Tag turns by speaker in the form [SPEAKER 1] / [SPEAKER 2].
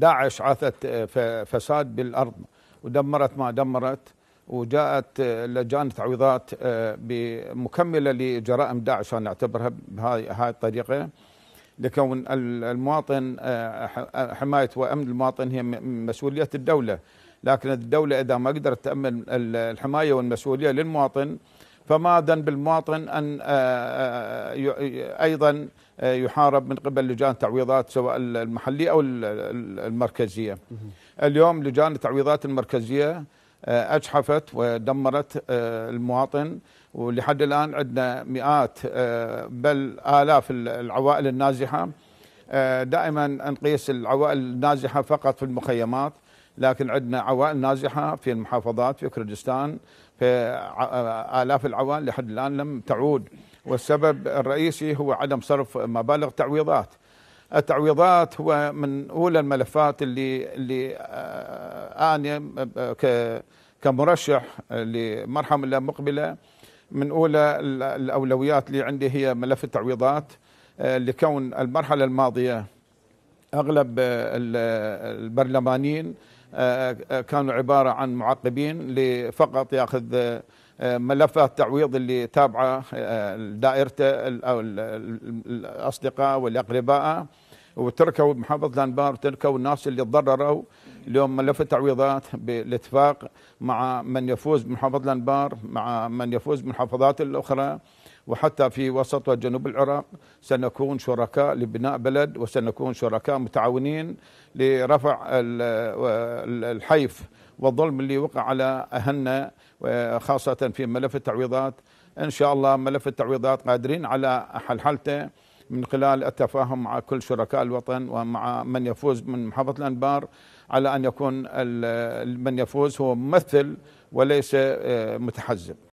[SPEAKER 1] داعش عاثت فساد بالارض ودمرت ما دمرت وجاءت لجان تعويضات آه، مكمله لجرائم داعش انا اعتبرها بهاي هاي الطريقه لكون المواطن آه، آه، حمايه وامن المواطن هي مسؤوليه الدوله لكن الدوله اذا ما قدرت تامن الحمايه والمسؤوليه للمواطن فما ذنب المواطن ان آه، آه، آه، ايضا يحارب من قبل لجان تعويضات سواء المحليه او المركزيه. اليوم لجان التعويضات المركزيه اجحفت ودمرت المواطن ولحد الان عندنا مئات بل الاف العوائل النازحه دائما نقيس العوائل النازحه فقط في المخيمات لكن عندنا عوائل نازحة في المحافظات في كردستان في آلاف العوائل لحد الآن لم تعود والسبب الرئيسي هو عدم صرف مبالغ تعويضات التعويضات هو من اولى الملفات اللي اللي انا كمرشح لمرحله الله مقبله من اولى الاولويات اللي عندي هي ملف التعويضات لكون المرحله الماضيه اغلب آه، آه، البرلمانيين آه، كانوا عباره عن معقبين فقط ياخذ ملفات تعويض اللي تابعه دائرته او الاصدقاء والاقرباء وتركوا محافظه الانبار تركوا الناس اللي تضرروا اليوم ملف التعويضات بالاتفاق مع من يفوز بمحافظه الانبار مع من يفوز بالمحافظات الاخرى وحتى في وسط وجنوب العراق سنكون شركاء لبناء بلد وسنكون شركاء متعاونين لرفع الحيف والظلم اللي وقع على اهلنا خاصه في ملف التعويضات ان شاء الله ملف التعويضات قادرين على حلحلته من خلال التفاهم مع كل شركاء الوطن ومع من يفوز من محافظة الأنبار على أن يكون من يفوز هو ممثل وليس آه، متحزب